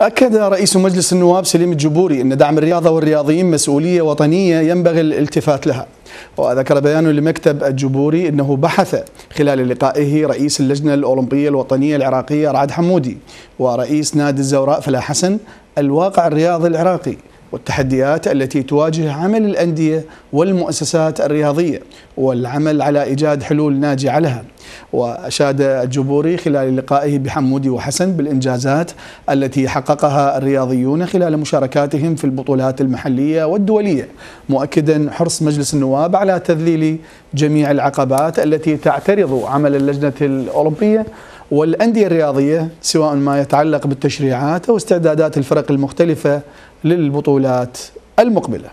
أكد رئيس مجلس النواب سليم الجبوري أن دعم الرياضة والرياضيين مسؤولية وطنية ينبغي الالتفات لها وذكر بيان لمكتب الجبوري أنه بحث خلال لقائه رئيس اللجنة الأولمبية الوطنية العراقية رعد حمودي ورئيس نادي الزوراء فلاح حسن الواقع الرياضي العراقي والتحديات التي تواجه عمل الأندية والمؤسسات الرياضية والعمل على إيجاد حلول ناجعة لها وأشاد الجبوري خلال لقائه بحمودي وحسن بالإنجازات التي حققها الرياضيون خلال مشاركاتهم في البطولات المحلية والدولية مؤكدا حرص مجلس النواب على تذليل جميع العقبات التي تعترض عمل اللجنة الأوروبية والأندية الرياضية سواء ما يتعلق بالتشريعات أو استعدادات الفرق المختلفة للبطولات المقبله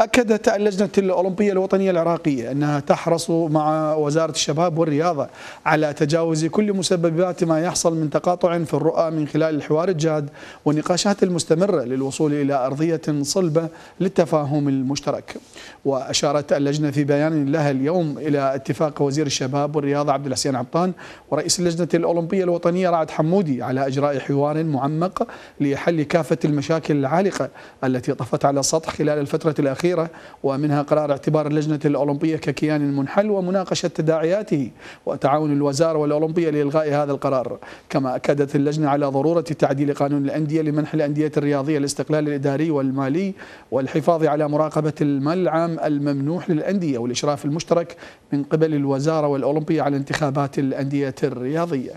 أكدت اللجنة الأولمبية الوطنية العراقية أنها تحرص مع وزارة الشباب والرياضة على تجاوز كل مسببات ما يحصل من تقاطع في الرؤى من خلال الحوار الجاد والنقاشات المستمرة للوصول إلى أرضية صلبة للتفاهم المشترك وأشارت اللجنة في بيان لها اليوم إلى اتفاق وزير الشباب والرياضة عبد الحسين عبطان ورئيس اللجنة الأولمبية الوطنية رعد حمودي على إجراء حوار معمق لحل كافة المشاكل العالقة التي طفت على السطح خلال الفترة الأخيرة الأخيرة ومنها قرار اعتبار اللجنة الأولمبية ككيان منحل ومناقشة تداعياته وتعاون الوزارة والأولمبية لإلغاء هذا القرار كما أكدت اللجنة على ضرورة تعديل قانون الأندية لمنح الأندية الرياضية الاستقلال الإداري والمالي والحفاظ على مراقبة المال العام الممنوح للأندية والإشراف المشترك من قبل الوزارة والأولمبية على انتخابات الأندية الرياضية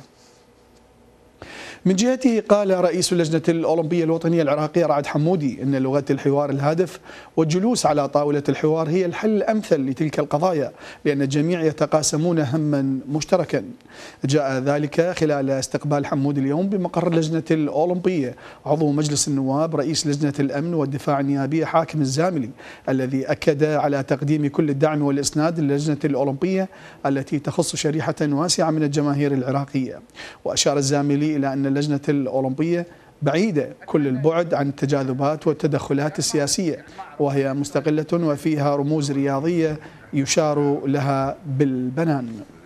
من جهته قال رئيس اللجنة الأولمبية الوطنية العراقية رعد حمودي أن لغة الحوار الهادف والجلوس على طاولة الحوار هي الحل الأمثل لتلك القضايا لأن الجميع يتقاسمون هما مشتركا جاء ذلك خلال استقبال حمودي اليوم بمقر اللجنة الأولمبية عضو مجلس النواب رئيس لجنة الأمن والدفاع النيابية حاكم الزاملي الذي أكد على تقديم كل الدعم والإسناد للجنة الأولمبية التي تخص شريحة واسعة من الجماهير العراقية وأشار الزاملي إلى أن اللجنة الأولمبية بعيدة كل البعد عن التجاذبات والتدخلات السياسية وهي مستقلة وفيها رموز رياضية يشار لها بالبنان